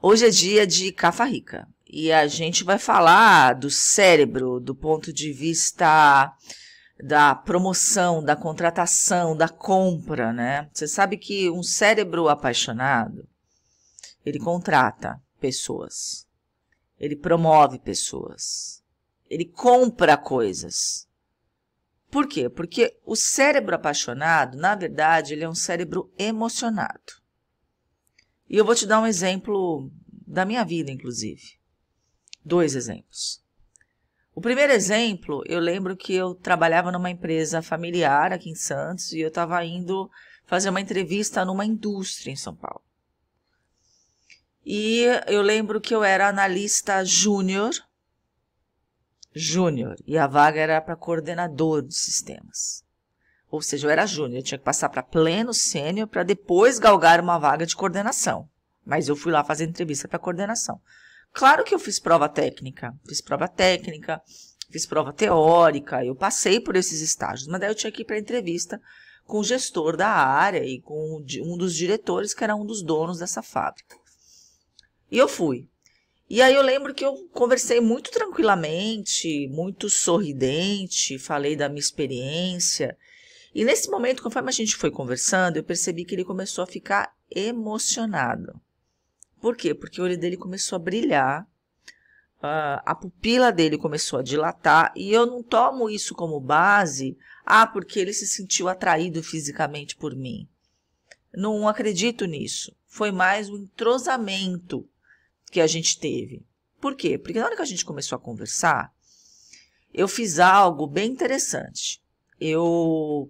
Hoje é dia de Cafa Rica e a gente vai falar do cérebro do ponto de vista da promoção, da contratação, da compra, né? Você sabe que um cérebro apaixonado, ele contrata pessoas, ele promove pessoas, ele compra coisas. Por quê? Porque o cérebro apaixonado, na verdade, ele é um cérebro emocionado. E eu vou te dar um exemplo da minha vida, inclusive. Dois exemplos. O primeiro exemplo, eu lembro que eu trabalhava numa empresa familiar aqui em Santos e eu estava indo fazer uma entrevista numa indústria em São Paulo. E eu lembro que eu era analista júnior, júnior, e a vaga era para coordenador de sistemas. Ou seja, eu era júnior, eu tinha que passar para pleno sênior para depois galgar uma vaga de coordenação. Mas eu fui lá fazer entrevista para coordenação. Claro que eu fiz prova técnica, fiz prova técnica, fiz prova teórica, eu passei por esses estágios, mas daí eu tinha que ir para entrevista com o gestor da área e com um dos diretores que era um dos donos dessa fábrica. E eu fui. E aí eu lembro que eu conversei muito tranquilamente, muito sorridente, falei da minha experiência e nesse momento, conforme a gente foi conversando, eu percebi que ele começou a ficar emocionado. Por quê? Porque o olho dele começou a brilhar, a pupila dele começou a dilatar, e eu não tomo isso como base, ah, porque ele se sentiu atraído fisicamente por mim. Não acredito nisso. Foi mais um entrosamento que a gente teve. Por quê? Porque na hora que a gente começou a conversar, eu fiz algo bem interessante. Eu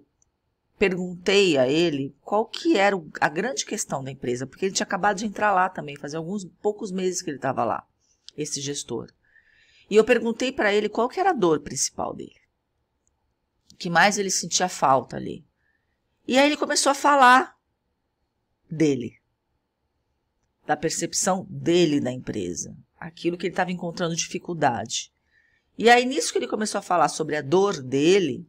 perguntei a ele qual que era a grande questão da empresa, porque ele tinha acabado de entrar lá também, fazia alguns poucos meses que ele estava lá, esse gestor. E eu perguntei para ele qual que era a dor principal dele, o que mais ele sentia falta ali. E aí ele começou a falar dele, da percepção dele da empresa, aquilo que ele estava encontrando dificuldade. E aí nisso que ele começou a falar sobre a dor dele,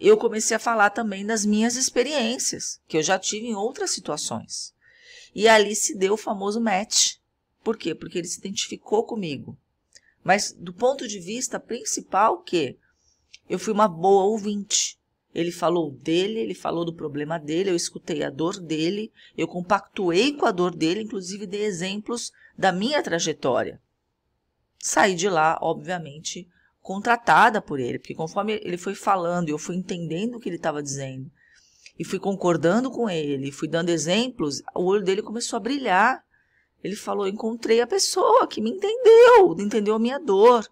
eu comecei a falar também das minhas experiências, que eu já tive em outras situações. E ali se deu o famoso match. Por quê? Porque ele se identificou comigo. Mas do ponto de vista principal, que eu fui uma boa ouvinte. Ele falou dele, ele falou do problema dele, eu escutei a dor dele, eu compactuei com a dor dele, inclusive dei exemplos da minha trajetória. Saí de lá, obviamente, contratada por ele, porque conforme ele foi falando, eu fui entendendo o que ele estava dizendo e fui concordando com ele, fui dando exemplos, o olho dele começou a brilhar. Ele falou: "Encontrei a pessoa que me entendeu, entendeu a minha dor".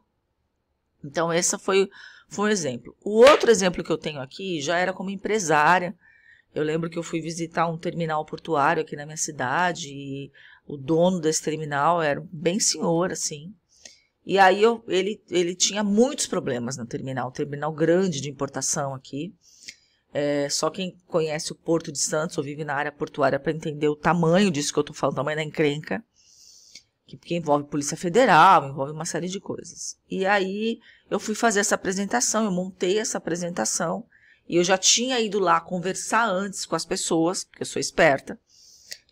Então essa foi foi um exemplo. O outro exemplo que eu tenho aqui já era como empresária. Eu lembro que eu fui visitar um terminal portuário aqui na minha cidade e o dono desse terminal era bem senhor assim. E aí eu, ele, ele tinha muitos problemas no terminal, um terminal grande de importação aqui. É, só quem conhece o Porto de Santos ou vive na área portuária para entender o tamanho disso que eu estou falando, o tamanho da encrenca, que, que envolve Polícia Federal, envolve uma série de coisas. E aí eu fui fazer essa apresentação, eu montei essa apresentação, e eu já tinha ido lá conversar antes com as pessoas, porque eu sou esperta,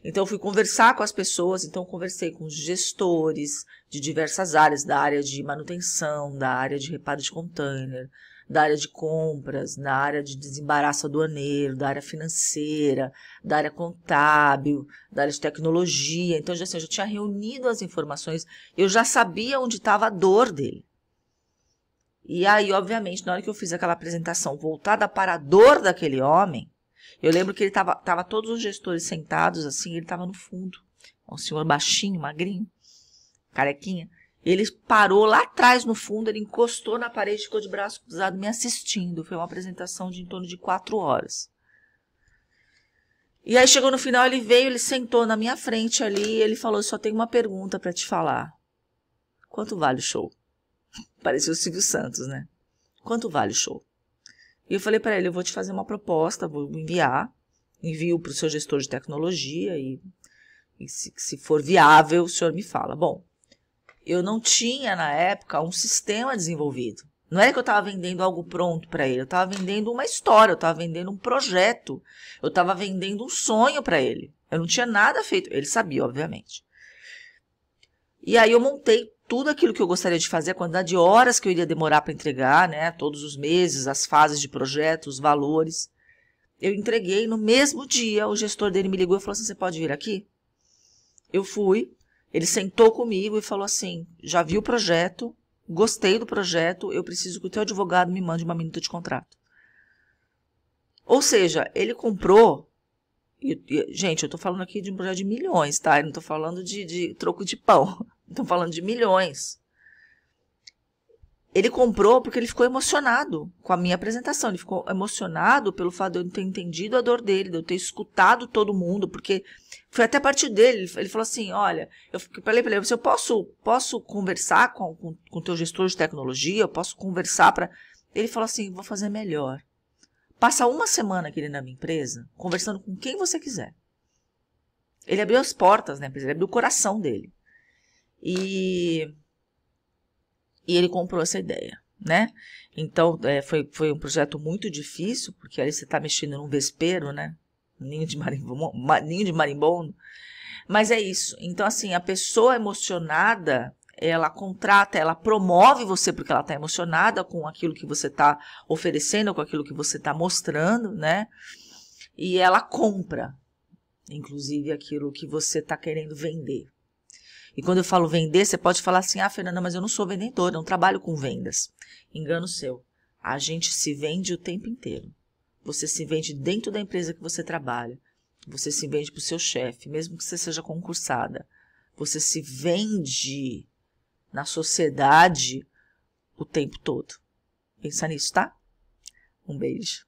então, fui conversar com as pessoas, então conversei com os gestores de diversas áreas, da área de manutenção, da área de reparo de container, da área de compras, da área de desembaraço aduaneiro, da área financeira, da área contábil, da área de tecnologia. Então, já, assim, eu já tinha reunido as informações, eu já sabia onde estava a dor dele. E aí, obviamente, na hora que eu fiz aquela apresentação voltada para a dor daquele homem, eu lembro que ele tava, tava todos os gestores sentados, assim, ele tava no fundo. Um senhor baixinho, magrinho, carequinha. Ele parou lá atrás no fundo, ele encostou na parede, ficou de braço cruzado me assistindo. Foi uma apresentação de em torno de quatro horas. E aí chegou no final, ele veio, ele sentou na minha frente ali e ele falou: só tenho uma pergunta para te falar. Quanto vale o show? Pareceu o Silvio Santos, né? Quanto vale o show? E eu falei para ele: eu vou te fazer uma proposta, vou enviar, envio para o seu gestor de tecnologia e, e se, se for viável, o senhor me fala. Bom, eu não tinha na época um sistema desenvolvido. Não é que eu estava vendendo algo pronto para ele, eu estava vendendo uma história, eu estava vendendo um projeto, eu estava vendendo um sonho para ele. Eu não tinha nada feito. Ele sabia, obviamente. E aí eu montei tudo aquilo que eu gostaria de fazer, a quantidade de horas que eu iria demorar para entregar, né? Todos os meses, as fases de projeto, os valores. Eu entreguei no mesmo dia, o gestor dele me ligou e falou assim: "Você pode vir aqui?" Eu fui. Ele sentou comigo e falou assim: "Já vi o projeto, gostei do projeto, eu preciso que o teu advogado me mande uma minuta de contrato." Ou seja, ele comprou e, e, gente, eu estou falando aqui de um projeto de milhões, tá? Eu não estou falando de, de troco de pão. Estão falando de milhões. Ele comprou porque ele ficou emocionado com a minha apresentação. Ele ficou emocionado pelo fato de eu ter entendido a dor dele, de eu ter escutado todo mundo, porque foi até a partir dele. Ele falou assim: Olha, eu falei para ele: eu posso, posso conversar com o com, com teu gestor de tecnologia? Eu posso conversar para. Ele falou assim: Vou fazer melhor. Passa uma semana aqui na minha empresa, conversando com quem você quiser. Ele abriu as portas, né? Ele abriu o coração dele e, e ele comprou essa ideia, né? Então, é, foi, foi um projeto muito difícil, porque ali você está mexendo num vespeiro, né? Ninho de marimbondo, ninho de marimbondo. Mas é isso. Então, assim, a pessoa emocionada, ela contrata, ela promove você porque ela está emocionada com aquilo que você está oferecendo, com aquilo que você está mostrando, né? E ela compra, inclusive, aquilo que você está querendo vender. E quando eu falo vender, você pode falar assim: ah, Fernanda, mas eu não sou vendedora, não trabalho com vendas. Engano seu. A gente se vende o tempo inteiro. Você se vende dentro da empresa que você trabalha. Você se vende para o seu chefe, mesmo que você seja concursada. Você se vende na sociedade o tempo todo. Pensa nisso, tá? Um beijo.